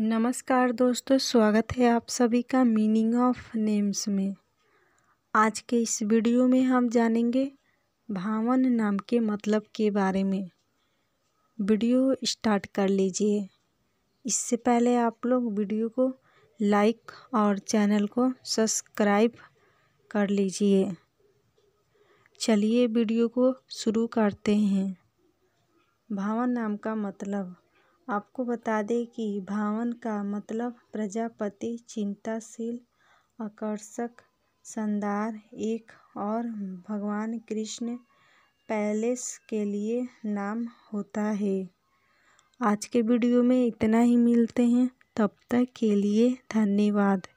नमस्कार दोस्तों स्वागत है आप सभी का मीनिंग ऑफ नेम्स में आज के इस वीडियो में हम जानेंगे भावन नाम के मतलब के बारे में वीडियो स्टार्ट कर लीजिए इससे पहले आप लोग वीडियो को लाइक और चैनल को सब्सक्राइब कर लीजिए चलिए वीडियो को शुरू करते हैं भावन नाम का मतलब आपको बता दें कि भावन का मतलब प्रजापति चिंताशील आकर्षक शानदार एक और भगवान कृष्ण पैलेस के लिए नाम होता है आज के वीडियो में इतना ही मिलते हैं तब तक के लिए धन्यवाद